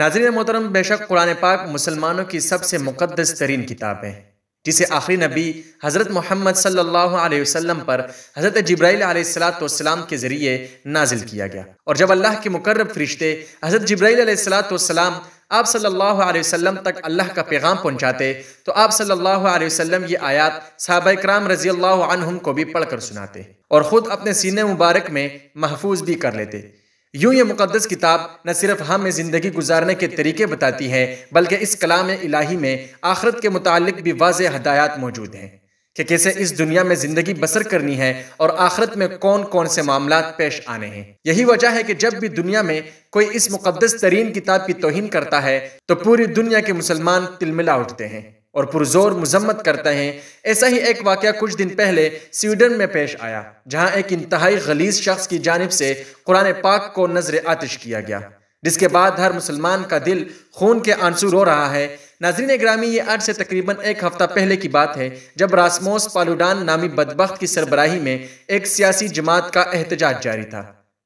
नाजरीन मोहतरम बेशक कुरान पाक मुसलमानों की सबसे मुकदस तरीन किताब है जिसे आखिरी नबी हज़रत मोहम्मद सल्लल्लाहु अलैहि वसल्लम पर हज़रत जब्राईसलाम के ज़रिए नाजिल किया गया और जब अल्लाह के मुकर्रब फरिश्ते हज़रत जब्राईसलाम आप सल्लल्लाहु अलैहि वसल्लम तक अल्लाह का पैगाम पहुँचाते तो आप सल्लल्लाहु अलैहि वसल्लम ये आयात साहब कराम रजी अल्लाह को भी पढ़ कर सुनाते और ख़ुद अपने सीने मुबारक में महफूज भी कर लेते यूं ये मुकदस किताब न सिर्फ हमें ज़िंदगी गुजारने के तरीके बताती है बल्कि इस कलाम इलाही में आखरत के मुतालिक भी वाज हदायत मौजूद हैं कि कैसे इस दुनिया में ज़िंदगी बसर करनी है और आखरत में कौन कौन से मामला पेश आने हैं यही वजह है कि जब भी दुनिया में कोई इस मुकदस तरीन किताब की तोहन करता है तो पूरी दुनिया के मुसलमान तिलमिला उठते हैं और पुरजोर मजम्मत करते हैं ऐसा ही एक वाक़ कुछ दिन पहले स्वीडन में पेश आया जहाँ एक इंतहाई गलीस शख्स की जानब से कुरान पाक को नजर आतिश किया गया जिसके बाद हर मुसलमान का दिल खून के आंसू रो रहा है नाजरीन ग्रामी ये अर्ज से तकरीबन एक हफ्ता पहले की बात है जब रासमोस पालूडान नामी बदबख्त की सरबराही में एक सियासी जमात का एहतजाज जारी था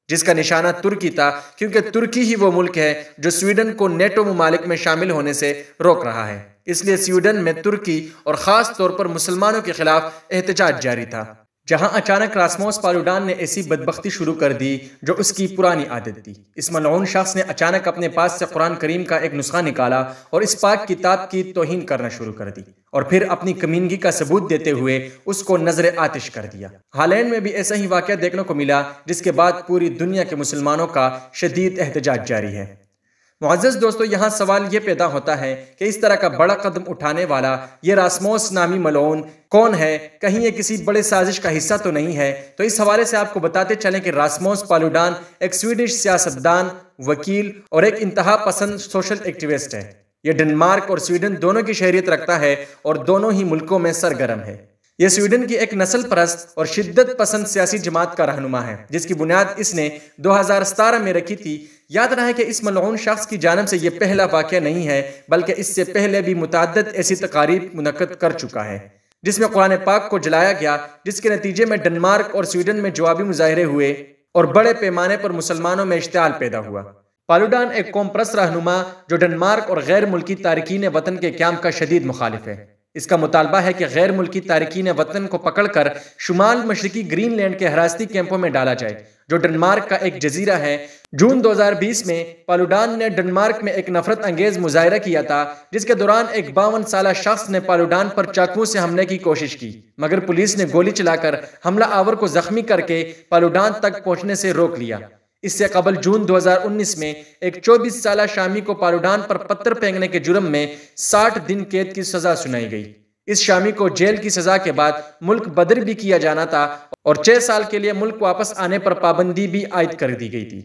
जिसका निशाना तुर्की था क्योंकि तुर्की ही वो मुल्क है जो स्वीडन को नेटो ममालिक में शामिल होने से रोक रहा है इसलिए स्वीडन में तुर्की और ख़ास तौर पर मुसलमानों के खिलाफ एहतजाज जारी था जहां अचानक रासमोस पालूडान ने ऐसी बदबख्ती शुरू कर दी जो उसकी पुरानी आदत थी इस मलून शख्स ने अचानक अपने पास से कुरान करीम का एक नुस्खा निकाला और इस पाक किताब की तोहन करना शुरू कर दी और फिर अपनी कमीनगी का सबूत देते हुए उसको नजर आतिश कर दिया हालैंड में भी ऐसा ही वाक्य देखने को मिला जिसके बाद पूरी दुनिया के मुसलमानों का शदीद एहतजाज जारी है मुआज़ दोस्तों यहाँ सवाल ये पैदा होता है कि इस तरह का बड़ा कदम उठाने वाला ये रासमोस नामी मलोन कौन है कहीं ये किसी बड़े साजिश का हिस्सा तो नहीं है तो इस हवाले से आपको बताते चलें कि रासमोस पालुडान एक स्वीडिश सियासतदान वकील और एक इंतहा पसंद सोशल एक्टिविस्ट है ये डेनमार्क और स्वीडन दोनों की शहरीत रखता है और दोनों ही मुल्कों में सरगर्म है यह स्वीडन की एक नस्ल परस्त और शिद्दत पसंद सियासी जमात का रहनुमा है जिसकी बुनियाद इसने सतारह में रखी थी याद है कि इस मलून शख्स की जानब से यह पहला वाक्य नहीं है बल्कि इससे पहले भी मुतद ऐसी तकारीब मुनद कर चुका है जिसमें कुरान पाक को जलाया गया जिसके नतीजे में डनमार्क और स्वीडन में जवाबी मुजाहरे हुए और बड़े पैमाने पर मुसलमानों में इश्ताल पैदा हुआ पालूडान एक कॉम्प्रस रहनुमा जो डनमार्क और गैर मुल्की तारकिन वतन के क्याम का शदीद मुखालिफ है इसका मुतालबा है कि गैर मुल्की तारकिन वतन को पकड़कर शुमाल मशरकी ग्रीन लैंड के हरासती कैंपों में डाला जाए जो डेनमार्क का एक जजीरा है जून 2020 में पालूडान ने डनमार्क में एक नफरत अंगेज मुजाहरा किया था जिसके दौरान एक बावन साल शख्स ने पालूडान पर चाकू से हमले की कोशिश की मगर पुलिस ने गोली चलाकर हमला आवर को जख्मी करके पालूडान तक पहुंचने से रोक लिया इससे कबल जून 2019 में एक 24 साल शामी को पारुडान पर पत्थर फेंकने के जुर्म में 60 दिन कैद की सजा सुनाई गई इस शामी को जेल की सजा के बाद मुल्क बदर भी किया जाना था और छह साल के लिए मुल्क वापस आने पर पाबंदी भी आयद कर दी गई थी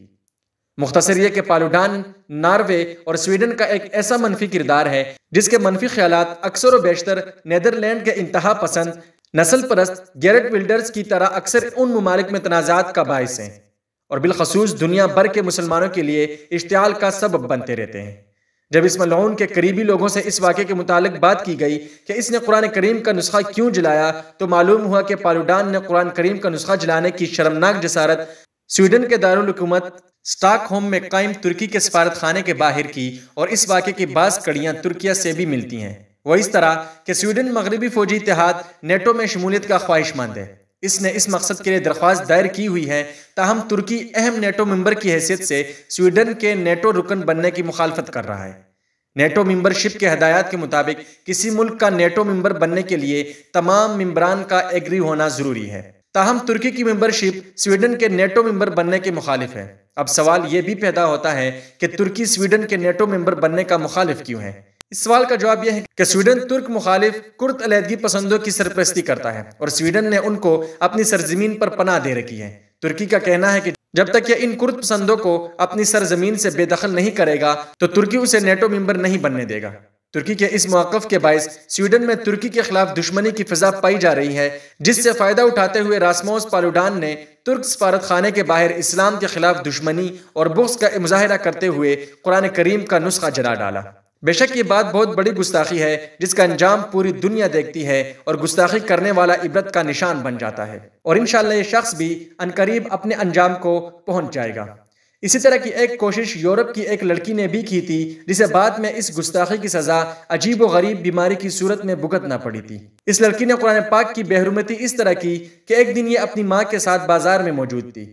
मुख्तर यह के पालूडान नार्वे और स्वीडन का एक ऐसा मनफी किरदार है जिसके मनफी ख्याल अक्सर वेशतर नैदरलैंड नदरलैंड के इंतहा पसंद नस्ल परस्त गैरट विल्डर्स की तरह अक्सर उन ममालिक में तनाजात का बायस हैं और बिलखसूस दुनिया भर के मुसलमानों के लिए इश्तियाल का सबब बनते रहते हैं जब इस मलोन के करीबी लोगों से इस वाक़े के मुतालिक बात की गई कि इसने कुरान करीम का नुस्खा क्यों जलाया तो मालूम हुआ कि पालूडान ने कुरान करीम का नुस्खा जलाने की शर्मनाक जसारत स्वीडन के दारकूमत स्टॉकहोम में कायम तुर्की के सफारत खाने के बाहर की और इस वाक़े की बास कड़ियाँ तुर्किया से भी मिलती हैं वह इस तरह कि स्वीडन मगरबी फौजी इतिहाद नेटो में शमूलियत का ख्वाहिशमंद है इसने इस मकसद के लिए दरख्वास्त दायर की हुई है ताहम तुर्की अहम नेटो मेंबर की हैसियत से स्वीडन के नेटो रुकन बनने की मुखालफत कर रहा है नेटो मेंबरशिप के हदायत के मुताबिक किसी मुल्क का नेटो मेंबर बनने के लिए तमाम मेंबरान का एग्री होना ज़रूरी है ताहम तुर्की की मेंबरशिप स्वीडन के नेटो मेंबर बनने के मुखालिफ है अब सवाल यह भी पैदा होता है कि तुर्की स्वीडन के नेटो मेंबर बनने का मुखालिफ क्यों है इस सवाल का जवाब यह है कि स्वीडन तुर्क मुखालिफ कुर्द अलहदगी पसंदों की सरपरस्ती करता है और स्वीडन ने उनको अपनी सरजमीन पर पनाह दे रखी है तुर्की का कहना है कि जब तक यह इन कुर्द पसंदों को अपनी सरजमीन से बेदखल नहीं करेगा तो तुर्की उसे नेटो मेंबर नहीं बनने देगा तुर्की के इस मौकफ के बायस स्वीडन में तुर्की के खिलाफ दुश्मनी की फिजा पाई जा रही है जिससे फ़ायदा उठाते हुए रासमोस पालुडान ने तुर्क सफारत खाने के बाहर इस्लाम के खिलाफ दुश्मनी और बुक्स का मुजाहरा करते हुए कुरान करीम का नुस्खा जला डाला बेशक ये बात बहुत बड़ी गुस्ताखी है जिसका अंजाम पूरी दुनिया देखती है और गुस्ताखी करने वाला इबरत का निशान बन जाता है और इन ये शख्स भी अनकरीब अपने अंजाम को पहुंच जाएगा इसी तरह की एक कोशिश यूरोप की एक लड़की ने भी की थी जिसे बाद में इस गुस्ताखी की सज़ा अजीब व गरीब बीमारी की सूरत में भुगतना पड़ी थी इस लड़की ने कुरान पाक की बेहरमती इस तरह की कि एक दिन ये अपनी माँ के साथ बाजार में मौजूद थी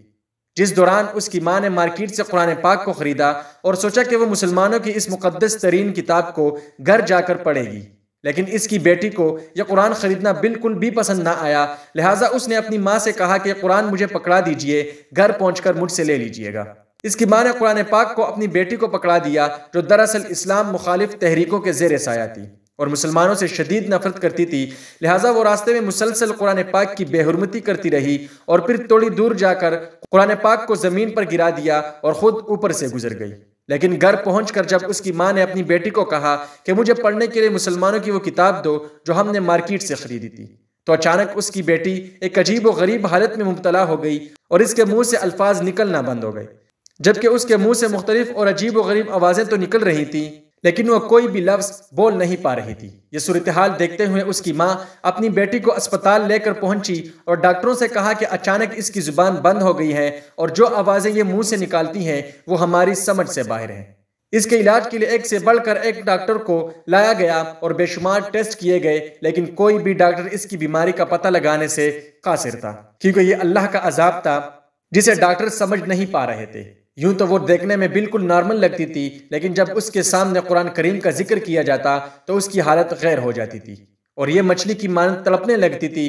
जिस दौरान उसकी माँ ने मार्केट से कुरान पाक को खरीदा और सोचा कि वह मुसलमानों की इस मुकदस तरीन किताब को घर जाकर पढ़ेगी लेकिन इसकी बेटी को यह कुरान ख़रीदना बिल्कुल भी पसंद ना आया लिहाजा उसने अपनी माँ से कहा कि कुरान मुझे पकड़ा दीजिए घर पहुँच मुझसे ले लीजिएगा इसकी माँ ने कुरान पाक को अपनी बेटी को पकड़ा दिया जो दरअसल इस्लाम मुखालिफ तहरीकों के जेर साया थी और मुसलमानों से शदीद नफरत करती थी लिहाजा वो रास्ते में मुसलसल कुरान पाक की बेहरमती करती रही और फिर थोड़ी दूर जाकर कुरान पाक को ज़मीन पर गिरा दिया और ख़ुद ऊपर से गुजर गई लेकिन घर पहुंचकर जब उसकी माँ ने अपनी बेटी को कहा कि मुझे पढ़ने के लिए मुसलमानों की वो किताब दो जो हमने मार्केट से खरीदी थी तो अचानक उसकी बेटी एक अजीब व गरीब हालत में मुबतला हो गई और इसके मुंह से अल्फाज निकलना बंद हो गए जबकि उसके मुंह से मुख्तलिफ और अजीब व गरीब आवाज़ें तो निकल रही थी लेकिन वह कोई भी लफ्ज बोल नहीं पा रही थी ये सूरत हाल देखते हुए उसकी माँ अपनी बेटी को अस्पताल लेकर पहुंची और डॉक्टरों से कहा कि अचानक इसकी जुबान बंद हो गई है और जो आवाज़ें ये मुंह से निकालती हैं वो हमारी समझ से बाहर हैं इसके इलाज के लिए एक से बढ़कर एक डॉक्टर को लाया गया और बेशुमार टेस्ट किए गए लेकिन कोई भी डॉक्टर इसकी बीमारी का पता लगाने से कासिर था क्योंकि ये अल्लाह का अजाब था जिसे डॉक्टर समझ नहीं पा रहे थे यूं तो वो देखने में बिल्कुल नॉर्मल लगती थी लेकिन जब उसके सामने कुरान करीम का जिक्र किया जाता तो उसकी हालत गैर हो जाती थी और ये मछली की मान तड़पने लगती थी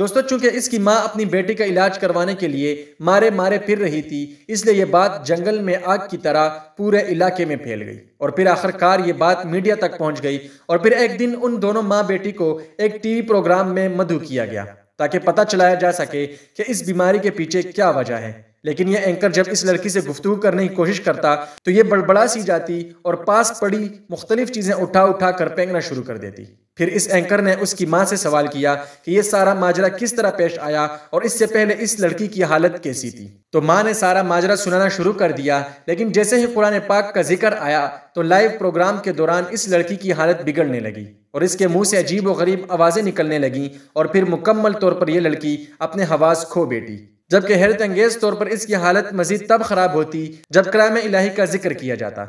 दोस्तों चूंकि इसकी माँ अपनी बेटी का इलाज करवाने के लिए मारे मारे फिर रही थी इसलिए ये बात जंगल में आग की तरह पूरे इलाके में फैल गई और फिर आखिरकार ये बात मीडिया तक पहुंच गई और फिर एक दिन उन दोनों माँ बेटी को एक टीवी प्रोग्राम में मधु किया गया ताकि पता चलाया जा सके कि इस बीमारी के पीछे क्या वजह है लेकिन यह एंकर जब इस लड़की से गुफ्तु करने की कोशिश करता तो ये बड़बड़ा सी जाती और पास पड़ी मुख्तलिफ चीज़ें उठा उठा कर फेंकना शुरू कर देती फिर इस एंकर ने उसकी माँ से सवाल किया कि यह सारा माजरा किस तरह पेश आया और इससे पहले इस लड़की की हालत कैसी थी तो माँ ने सारा माजरा सुनाना शुरू कर दिया लेकिन जैसे ही कुरान पाक का जिक्र आया तो लाइव प्रोग्राम के दौरान इस लड़की की हालत बिगड़ने लगी और इसके मुंह से अजीब व गरीब आवाज़ें निकलने लगीं और फिर मुकम्मल तौर पर यह लड़की अपने हवास खो बैठी जबकि हैरत अंगेज तौर पर इसकी हालत मजीद तब खराब होती जब कलाम इलाही का जिक्र किया जाता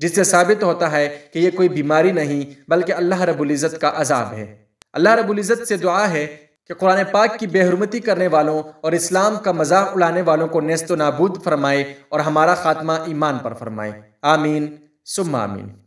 जिससे साबित होता है कि यह कोई बीमारी नहीं बल्कि अल्लाह रबुल्ज़त का अजाब है अल्लाह रबुल्ज़त से दुआ है कि कुरान पाक की बेहरमती करने वालों और इस्लाम का मजाक उड़ाने वालों को नस्त नाबूद फरमाए और हमारा खात्मा ईमान पर फरमाए आमीन सुम आमीन